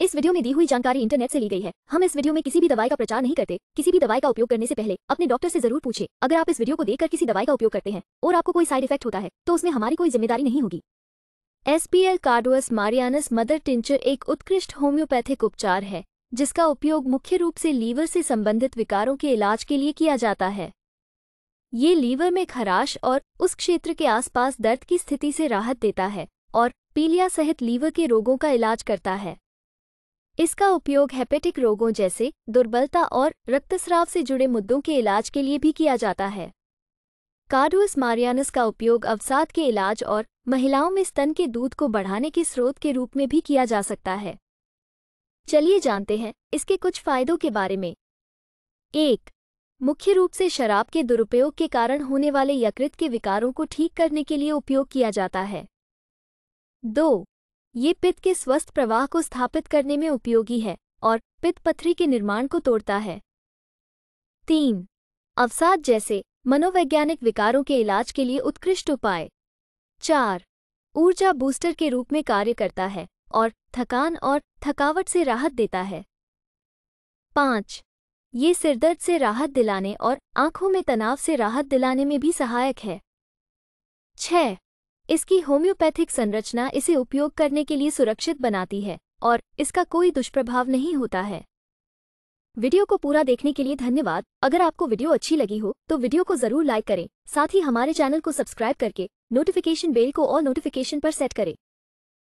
इस वीडियो में दी हुई जानकारी इंटरनेट से ली गई है हम इस वीडियो में किसी भी दवाई का प्रचार नहीं करते किसी भी दवाई का उपयोग करने से पहले अपने डॉक्टर से जरूर पूछे अगर आप इस वीडियो को देखकर किसी दवाई का उपयोग करते हैं और आपको कोई साइड इफेक्ट होता है तो उसमें हमारी कोई जिम्मेदारी नहीं होगी SPL carduus marianus mother tincture एक उत्कृष्ट होम्योपैथिक उपचार है जिसका उपयोग मुख्य रूप से लीवर से संबंधित विकारों के इलाज के लिए किया जाता है ये लीवर में खराश और उस क्षेत्र के आसपास दर्द की स्थिति से राहत देता है और पीलिया सहित लीवर के रोगों का इलाज करता है इसका उपयोग हेपेटिक रोगों जैसे दुर्बलता और रक्तस्राव से जुड़े मुद्दों के इलाज के लिए भी किया जाता है कार्डुअस मारियानस का उपयोग अवसाद के इलाज और महिलाओं में स्तन के दूध को बढ़ाने के स्रोत के रूप में भी किया जा सकता है चलिए जानते हैं इसके कुछ फायदों के बारे में एक मुख्य रूप से शराब के दुरुपयोग के कारण होने वाले यकृत के विकारों को ठीक करने के लिए उपयोग किया जाता है दो ये पित्त के स्वस्थ प्रवाह को स्थापित करने में उपयोगी है और पित्त पथरी के निर्माण को तोड़ता है तीन अवसाद जैसे मनोवैज्ञानिक विकारों के इलाज के लिए उत्कृष्ट उपाय चार ऊर्जा बूस्टर के रूप में कार्य करता है और थकान और थकावट से राहत देता है पाँच ये सिरदर्द से राहत दिलाने और आंखों में तनाव से राहत दिलाने में भी सहायक है छह इसकी होम्योपैथिक संरचना इसे उपयोग करने के लिए सुरक्षित बनाती है और इसका कोई दुष्प्रभाव नहीं होता है वीडियो को पूरा देखने के लिए धन्यवाद अगर आपको वीडियो अच्छी लगी हो तो वीडियो को जरूर लाइक करें साथ ही हमारे चैनल को सब्सक्राइब करके नोटिफिकेशन बेल को और नोटिफिकेशन पर सेट करें